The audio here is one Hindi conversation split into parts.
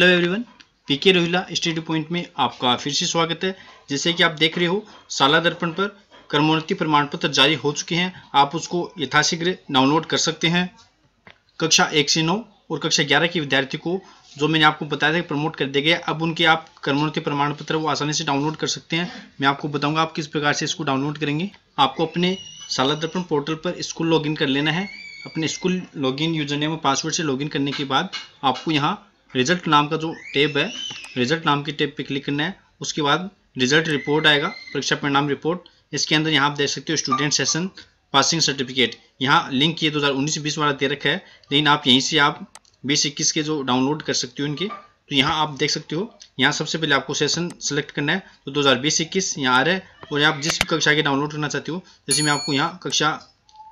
hello everyone PK Rohila study point में आपका फिर से स्वागत है जैसे कि आप देख रहे हो शाला दर्पण पर कर्मोन्नति प्रमाण पत्र जारी हो चुके हैं आप उसको यथाशीघ्र डाउनलोड कर सकते हैं कक्षा एक से नौ और कक्षा ग्यारह के विद्यार्थी को जो मैंने आपको बताया था प्रमोट कर दिया गया अब उनके आप कर्मोन्नति प्रमाण पत्र वो आसानी से डाउनलोड कर सकते हैं मैं आपको बताऊँगा आप किस प्रकार से इसको डाउनलोड करेंगे आपको अपने शाला दर्पण पोर्टल पर स्कूल लॉग कर लेना है अपने स्कूल लॉगिन यूजर नेम और पासवर्ड से लॉगिन करने के बाद आपको यहाँ रिजल्ट नाम का जो टेब है रिजल्ट नाम की टेब पे क्लिक करना है उसके बाद रिजल्ट रिपोर्ट आएगा परीक्षा परिणाम रिपोर्ट इसके अंदर यहाँ आप देख सकते हो स्टूडेंट सेशन पासिंग सर्टिफिकेट यहाँ लिंक ये दो हज़ार उन्नीस बीस वाला दे रखा है लेकिन आप यहीं से आप बीस इक्कीस के जो डाउनलोड कर सकते हो इनके तो यहाँ आप देख सकते हो यहाँ सबसे पहले आपको सेशन सेलेक्ट करना है तो दो हज़ार बीस इक्कीस यहाँ आ रहा है और आप जिस भी कक्षा के डाउनलोड करना चाहते हो जैसे मैं आपको यहाँ कक्षा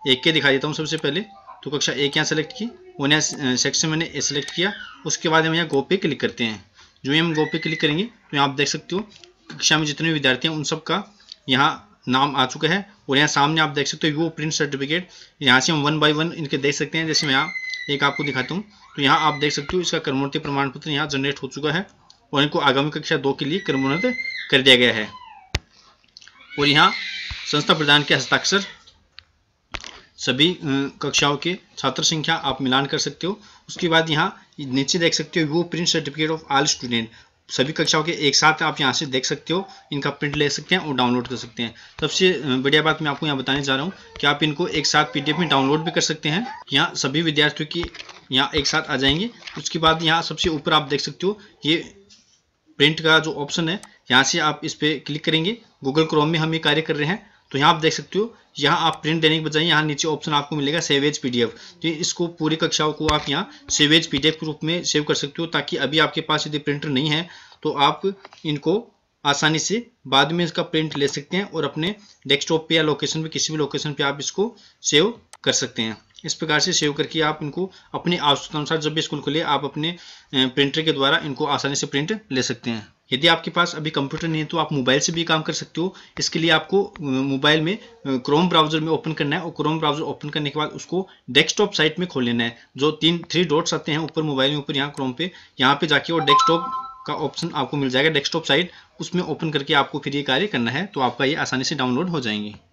एक के दिखा देता हूँ सबसे पहले तो कक्षा एक यहाँ सेलेक्ट की वन यहाँ सेक्शन मैंने ए सेलेक्ट किया उसके बाद हम यहाँ गो पे क्लिक करते हैं जो ही हम गो पे क्लिक करेंगे तो यहाँ आप देख सकते हो कक्षा में जितने विद्यार्थी हैं उन सब का यहाँ नाम आ चुका है और यहाँ सामने आप देख सकते हो यू प्रिंट सर्टिफिकेट यहाँ से हम वन बाई वन इनके देख सकते हैं जैसे मैं यहाँ एक आपको दिखाता हूँ तो यहाँ आप देख सकते हो इसका कर्मोन्नति प्रमाण पत्र यहाँ जनरेट हो चुका है और इनको आगामी कक्षा दो के लिए कर्मोन्नत कर दिया गया है और यहाँ संस्था प्रदान के हस्ताक्षर सभी कक्षाओं के छात्र संख्या आप मिलान कर सकते हो उसके बाद यहाँ नीचे देख सकते हो वो print certificate of all student सभी कक्षाओं के एक साथ आप यहाँ से देख सकते हो इनका प्रिंट ले सकते हैं और डाउनलोड कर सकते हैं सबसे बढ़िया बात मैं आपको यहाँ बताने जा रहा हूँ कि आप इनको एक साथ पीडीएफ में डाउनलोड भी कर सकते हैं यहाँ सभी विद्यार्थियों की यहाँ एक साथ आ जाएंगे उसके बाद यहाँ सबसे ऊपर आप देख सकते हो ये प्रिंट का जो ऑप्शन है यहाँ से आप इस पर क्लिक करेंगे गूगल क्रोम में हम ये कार्य कर रहे हैं तो यहाँ आप देख सकते हो यहाँ आप प्रिंट देने के बजाय यहाँ नीचे ऑप्शन आपको मिलेगा सेवेज पीडीएफ तो इसको पूरी कक्षाओं को आप यहाँ सेवेज पीडीएफ के रूप में सेव कर सकते हो ताकि अभी आपके पास यदि प्रिंटर नहीं है तो आप इनको आसानी से बाद में इसका प्रिंट ले सकते हैं और अपने डेस्कटॉप पे या लोकेशन पे किसी भी लोकेशन पे आप इसको सेव कर सकते हैं इस प्रकार से सेव करके आप इनको अपनी आवश्यकता अनुसार जब भी स्कूल खुले आप अपने प्रिंटर के द्वारा इनको आसानी से प्रिंट ले सकते हैं यदि आपके पास अभी कंप्यूटर नहीं है तो आप मोबाइल से भी काम कर सकते हो इसके लिए आपको मोबाइल में क्रोम ब्राउजर में ओपन करना है और क्रोम ब्राउजर ओपन करने के बाद उसको डेस्कटॉप साइट में खोल लेना है जो तीन थ्री डॉट्स आते हैं ऊपर मोबाइल में ऊपर यहाँ क्रोम पे यहाँ पे जाके और डेस्कटॉप का ऑप्शन आपको मिल जाएगा डेस्कटॉप साइट उसमें ओपन करके आपको फिर ये कार्य करना है तो आपका ये आसानी से डाउनलोड हो जाएंगे